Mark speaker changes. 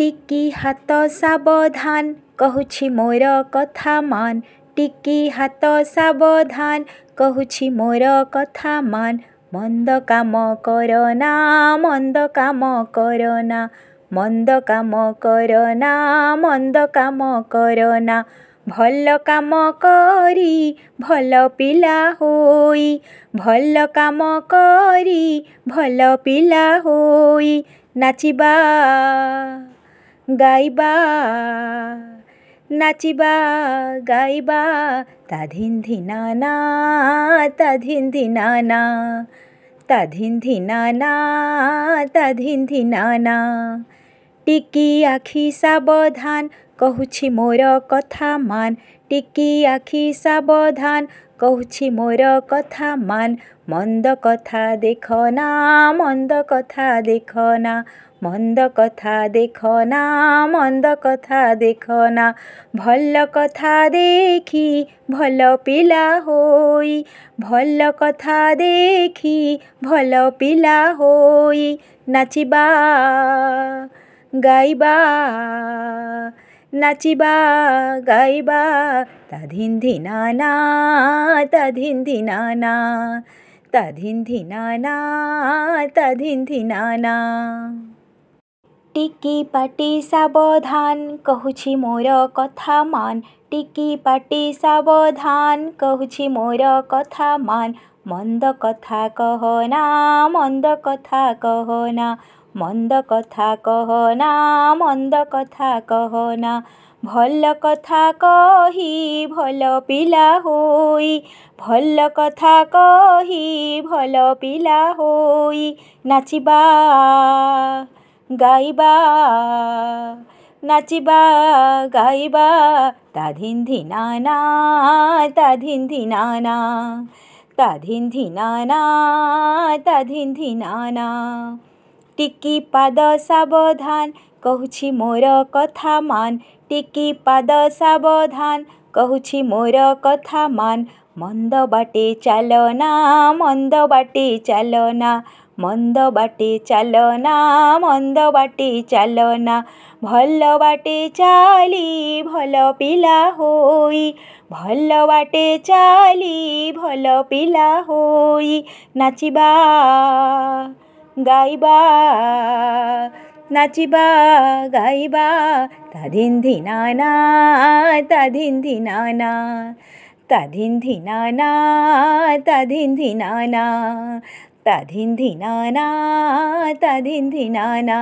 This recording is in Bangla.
Speaker 1: ଟିକି ହାତ ସାବଧାନ କହୁଛି ମୋର କଥା ମାନ ଟିକି ହାତ ସାବଧାନ କହୁଛି ମୋର କଥା ମାନ ମନ୍ଦ କାମ କରନା ମନ୍ଦ କାମ କରନା ମନ୍ଦ କାମ କରନା ମନ୍ଦ କାମ କରନା ଭଲ କାମ କରି ଭଲ ପିଲା ହୋଇ ଭଲ କାମ କରି ଭଲ ପିଲା ହୋଇ ନାଚିବା গাইবা নাচিবা গাইবা তা ধিন ধিনা না তা ধিন ধিনা না তা ধিন ধিনা না তা ধিন ধিনা না ଟିକି ଆଖି ସାବଧାନ କହୁଛି ମୋର କଥା ମାନ ଟିକି ଆଖି ସାବଧାନ କହୁଛି ମୋର କଥା ମାନ ମନ୍ଦ କଥା ଦେଖ ନା ମନ୍ଦ କଥା ଦେଖ ନା ମନ୍ଦ କଥା ଦେଖ ନା ମନ୍ଦ କଥା ଦେଖ ନା ଭଲ କଥା ଦେଖି ଭଲ ପିଲା ହୋଇ ଭଲ କଥା ଦେଖି ଭଲ ପିଲା ହୋଇ ନାଚିବା ଗାଇବା नाचिबा गाईबा तिन्धि ना तिन्धि ना तिन्धि ना तिन्धि ना टिकटी सवधान मोर कथा मान्ट टिकि पाटी सवधान मोर कथा मान মন্দ কথা কহ না মন্দ কথা কহ না মন্দ কথা কহ না মন্দ কথা কহ না ভল কথা কহি ভল পিলা হই ভল কথা কহি ভল পিলা হই নাচিবা গাইবা নাচিবা গাইবা তা ধিন ধিনা না তা ধিন ধিনা না তাধিন্ধিনানা তাধিন্ধিনানা ଟିକି ପାଦ ସାବଧାନ କହୁଛି ମୋର କଥା ମାନ ଟିକି ପାଦ ସାବଧାନ କହୁଛି ମୋର କଥା ମାନ ମନ୍ଦ ବାଟେ ଚାଲନା ମନ୍ଦ ବାଟେ ଚାଲନା মন্দ বাটে চাল না মন্দ বাটে চাল না ভল ବାଟେ চালি ভল পিলা হই ভল ବାଟେ চালি ভল পিলা হই নাচিবা গাইবা নাচিবা গাইবা তা ধিন না তা ধিন না তা ধিন না তা ধিন না तधिन्धिनाना तधिन्धिनाना